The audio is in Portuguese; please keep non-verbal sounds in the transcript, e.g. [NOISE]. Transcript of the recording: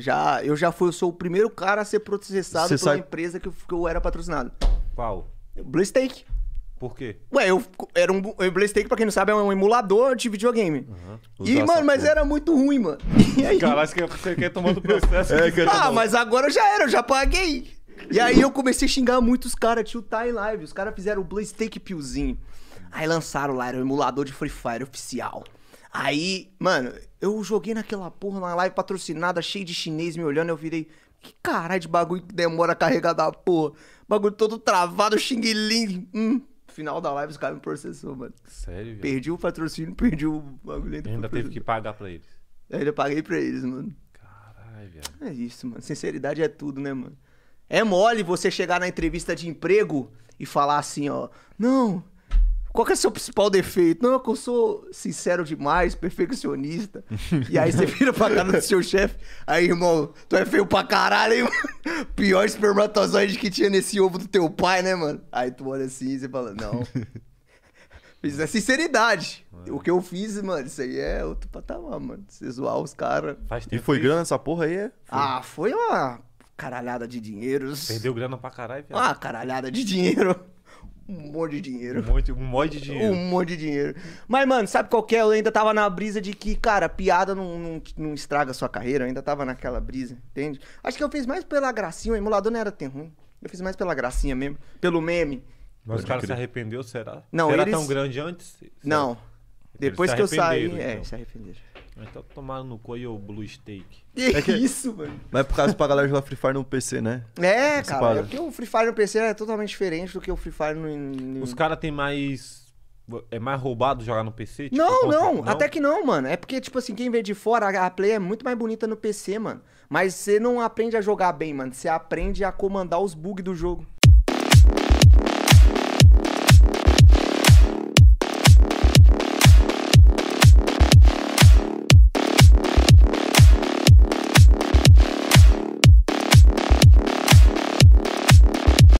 Já, eu já fui, eu sou o primeiro cara a ser processado Você pela sabe- empresa que eu, que eu era patrocinado. Qual? Blue Steak. Por quê? Ué, eu era um. o eh, Blue Steak, pra quem não sabe, é um emulador de videogame. Uhum. E, mano, mas era muito ruim, mano. [LAUGHS] E aí? Caralho, você quer- você quer tomar do processo. [LAUGHS] É, que Ah, mas agora eu já era, eu já paguei. E aí eu comecei a xingar muito os caras, tiltar em live. Os caras fizeram o Blue Steak Piozinho. Aí lançaram lá, era o emulador de Free Fire oficial. Aí, mano, eu joguei naquela porra na live patrocinada, cheio de chinês me olhando, eu virei. Que caralho de bagulho que demora a carregar da porra? Bagulho todo travado, xinguilim. Hum. Final da live, os caras me processou, mano. Sério? Perdi o patrocínio, perdi o bagulho. Ainda teve que pagar pra eles. Ainda paguei pra eles, mano. Caralho, velho. É isso, mano. Sinceridade é tudo, né, mano? É mole você chegar na entrevista de emprego e falar assim, ó. Não, qual que é o seu principal defeito? Não, é que eu sou sincero demais, perfeccionista. e aí você [LAUGHS] vira pra cara do seu chefe. Aí, irmão, tu é feio pra caralho, hein, mano? Pior espermatozoide que tinha nesse ovo do teu pai, né, mano? Aí tu olha assim e você fala, não. [LAUGHS] Fiz é sinceridade. O que eu fiz, mano, isso aí é outro patamar, mano. Você zoar os caras. E foi grana essa porra aí? É? Foi. Ah, foi uma caralhada de dinheiros. Perdeu grana pra caralho, velho. Ah, caralhada de dinheiro. Um monte de dinheiro. Um monte, um monte de dinheiro. Um monte de dinheiro. Mas, mano, sabe qual que é? Eu ainda tava na brisa de que, cara, piada não, não, não estraga a sua carreira. Eu ainda tava naquela brisa, entende? Acho que eu fiz mais pela gracinha. O emulador não era tão ruim. Eu fiz mais pela gracinha mesmo. Pelo meme. Mas o cara se arrependeu, será? Não, será eles... tão grande antes? Será? Não. Depois que eu saí, é, então. é, se arrependeram. Mas tá tomando no coi o Blue Steak. É que isso, mano. Mas é por causa pra galera jogar Free Fire no PC, né? É, cara. É porque o Free Fire no PC é totalmente diferente do que o Free Fire no. no... Os caras têm mais. É mais roubado jogar no PC? Tipo, não, não, não, até que não, mano. É porque, tipo assim, quem vê de fora, a play é muito mais bonita no PC, mano. Mas você não aprende a jogar bem, mano. Você aprende a comandar os bugs do jogo.